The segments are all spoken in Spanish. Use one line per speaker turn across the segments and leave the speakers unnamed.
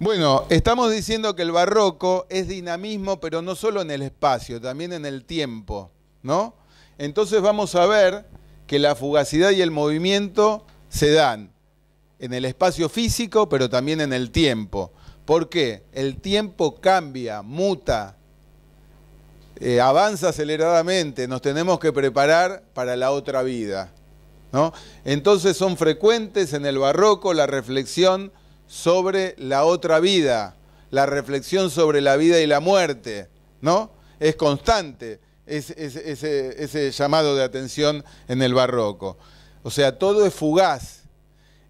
Bueno, estamos diciendo que el barroco es dinamismo, pero no solo en el espacio, también en el tiempo, ¿no? Entonces vamos a ver que la fugacidad y el movimiento se dan en el espacio físico, pero también en el tiempo. ¿Por qué? El tiempo cambia, muta, eh, avanza aceleradamente, nos tenemos que preparar para la otra vida. ¿no? Entonces son frecuentes en el barroco la reflexión sobre la otra vida, la reflexión sobre la vida y la muerte, ¿no? Es constante ese, llamado de atención en el barroco. O sea, todo es fugaz.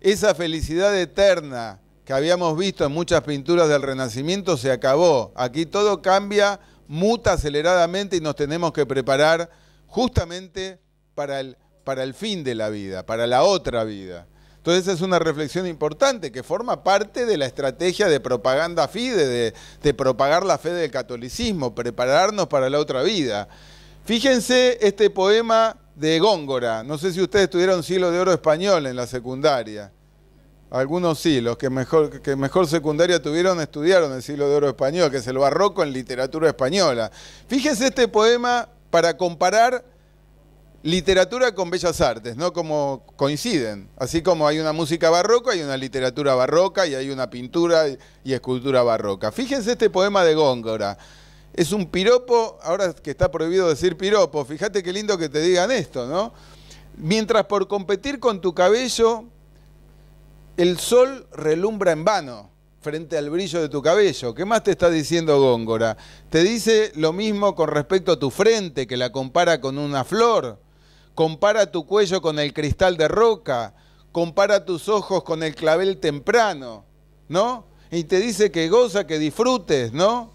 Esa felicidad eterna que habíamos visto en muchas pinturas del Renacimiento se acabó. Aquí todo cambia, muta aceleradamente y nos tenemos que preparar justamente para el fin de la vida, para la otra vida. Entonces es una reflexión importante que forma parte de la estrategia de propaganda FIDE, de, propagar la fe del catolicismo, prepararnos para la otra vida. Fíjense este poema de Góngora. No sé si ustedes tuvieron siglo de oro español en la secundaria. Algunos sí, los que mejor, que mejor secundaria tuvieron estudiaron el siglo de oro español, que es el barroco en literatura española. Fíjense este poema para comparar literatura con bellas artes, ¿no? Como coinciden. Así como hay una música barroca, hay una literatura barroca y hay una pintura y escultura barroca. Fíjense este poema de Góngora. Es un piropo, ahora que está prohibido decir piropo, fíjate qué lindo que te digan esto, ¿no? Mientras por competir con tu cabello, el sol relumbra en vano frente al brillo de tu cabello. ¿Qué más te está diciendo Góngora? Te dice lo mismo con respecto a tu frente, que la compara con una flor Compara tu cuello con el cristal de roca, compara tus ojos con el clavel temprano, ¿no? Y te dice que goza, que disfrutes, ¿no?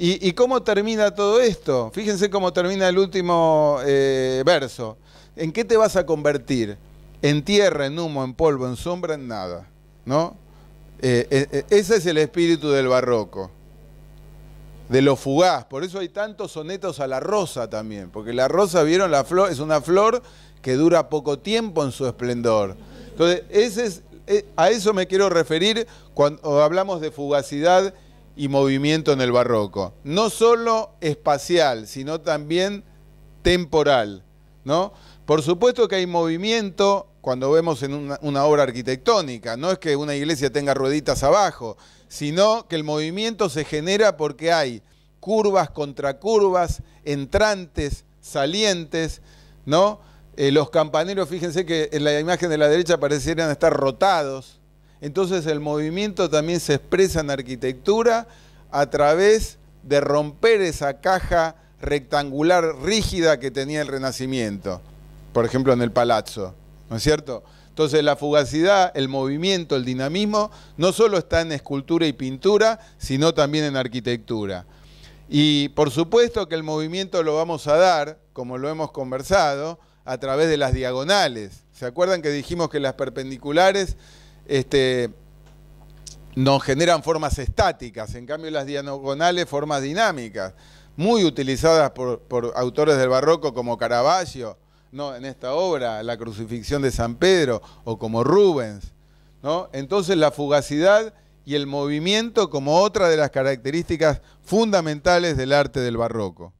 ¿Y, cómo termina todo esto? Fíjense cómo termina el último eh, verso. ¿En qué te vas a convertir? En tierra, en humo, en polvo, en sombra, en nada, ¿no? Eh, eh, ese es el espíritu del barroco de lo fugaz. Por eso hay tantos sonetos a la rosa también, porque la rosa, vieron, la flor es una flor que dura poco tiempo en su esplendor. Entonces, ese es, eh, a eso me quiero referir cuando hablamos de fugacidad y movimiento en el barroco. No solo espacial, sino también temporal, ¿no? Por supuesto que hay movimiento cuando vemos en una, obra arquitectónica, no es que una iglesia tenga rueditas abajo, sino que el movimiento se genera porque hay curvas contra curvas, entrantes, salientes, ¿no? Eh, los campaneros, fíjense que en la imagen de la derecha parecieran estar rotados. Entonces el movimiento también se expresa en arquitectura a través de romper esa caja rectangular rígida que tenía el Renacimiento por ejemplo, en el palazzo, ¿no es cierto? Entonces la fugacidad, el movimiento, el dinamismo, no solo está en escultura y pintura, sino también en arquitectura. Y por supuesto que el movimiento lo vamos a dar, como lo hemos conversado, a través de las diagonales. ¿Se acuerdan que dijimos que las perpendiculares este, nos generan formas estáticas, en cambio las diagonales formas dinámicas, muy utilizadas por autores del barroco como Caravaggio, no, en esta obra, la crucifixión de San Pedro, o como Rubens. ¿no? Entonces la fugacidad y el movimiento como otra de las características fundamentales del arte del barroco.